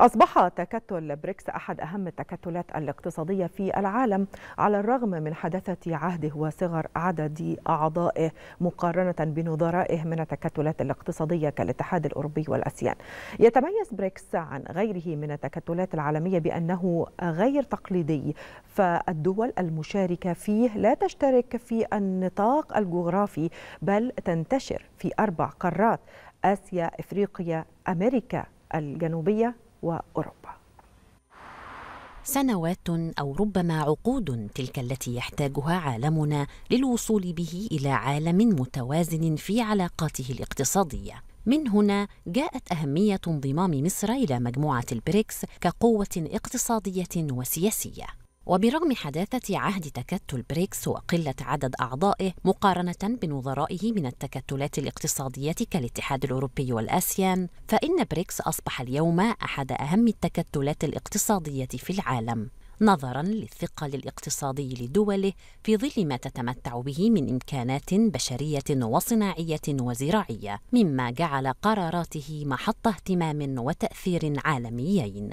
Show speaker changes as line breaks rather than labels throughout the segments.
أصبح تكتل بريكس أحد أهم التكتلات الاقتصادية في العالم على الرغم من حداثة عهده وصغر عدد أعضائه مقارنة بنظرائه من التكتلات الاقتصادية كالاتحاد الأوروبي والأسيان يتميز بريكس عن غيره من التكتلات العالمية بأنه غير تقليدي فالدول المشاركة فيه لا تشترك في النطاق الجغرافي بل تنتشر في أربع قارات آسيا إفريقيا أمريكا الجنوبية
واوروبا سنوات او ربما عقود تلك التي يحتاجها عالمنا للوصول به الى عالم متوازن في علاقاته الاقتصاديه من هنا جاءت اهميه انضمام مصر الى مجموعه البريكس كقوه اقتصاديه وسياسيه وبرغم حداثة عهد تكتل بريكس وقلة عدد أعضائه مقارنة بنظرائه من التكتلات الاقتصادية كالاتحاد الأوروبي والآسيان فإن بريكس أصبح اليوم أحد أهم التكتلات الاقتصادية في العالم نظرا للثقل الاقتصادي لدوله في ظل ما تتمتع به من امكانات بشريه وصناعيه وزراعيه مما جعل قراراته محط اهتمام وتاثير عالميين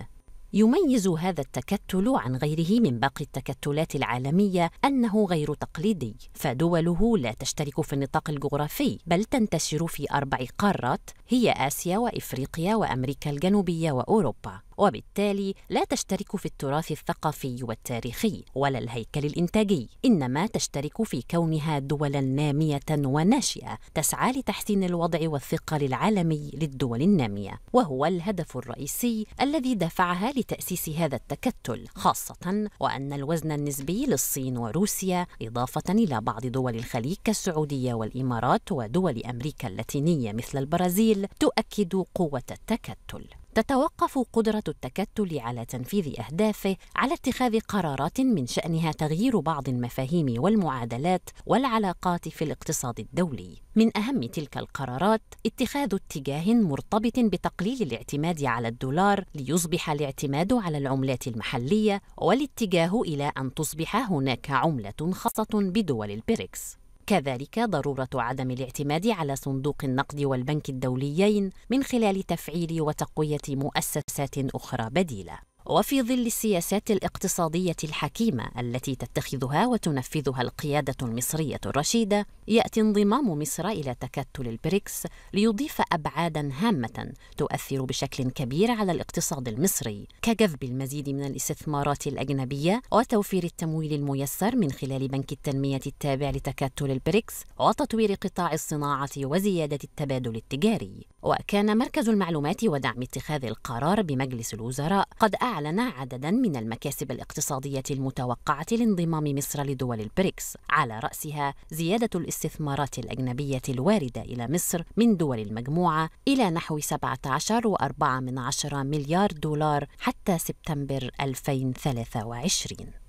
يميز هذا التكتل عن غيره من باقي التكتلات العالمية أنه غير تقليدي فدوله لا تشترك في النطاق الجغرافي بل تنتشر في أربع قارات هي آسيا وإفريقيا وأمريكا الجنوبية وأوروبا وبالتالي لا تشترك في التراث الثقافي والتاريخي ولا الهيكل الانتاجي انما تشترك في كونها دولا ناميه وناشئه تسعى لتحسين الوضع والثقل العالمي للدول الناميه وهو الهدف الرئيسي الذي دفعها لتاسيس هذا التكتل خاصه وان الوزن النسبي للصين وروسيا اضافه الى بعض دول الخليج كالسعوديه والامارات ودول امريكا اللاتينيه مثل البرازيل تؤكد قوه التكتل تتوقف قدرة التكتل على تنفيذ أهدافه على اتخاذ قرارات من شأنها تغيير بعض المفاهيم والمعادلات والعلاقات في الاقتصاد الدولي. من أهم تلك القرارات اتخاذ اتجاه مرتبط بتقليل الاعتماد على الدولار ليصبح الاعتماد على العملات المحلية والاتجاه إلى أن تصبح هناك عملة خاصة بدول البريكس. كذلك ضرورة عدم الاعتماد على صندوق النقد والبنك الدوليين من خلال تفعيل وتقوية مؤسسات أخرى بديلة وفي ظل السياسات الاقتصاديه الحكيمه التي تتخذها وتنفذها القياده المصريه الرشيده ياتي انضمام مصر الى تكتل البريكس ليضيف ابعادا هامه تؤثر بشكل كبير على الاقتصاد المصري كجذب المزيد من الاستثمارات الاجنبيه وتوفير التمويل الميسر من خلال بنك التنميه التابع لتكتل البريكس وتطوير قطاع الصناعه وزياده التبادل التجاري وكان مركز المعلومات ودعم اتخاذ القرار بمجلس الوزراء قد أعلن عددا من المكاسب الاقتصادية المتوقعة لانضمام مصر لدول البريكس على رأسها زيادة الاستثمارات الأجنبية الواردة إلى مصر من دول المجموعة إلى نحو 17.4 مليار دولار حتى سبتمبر 2023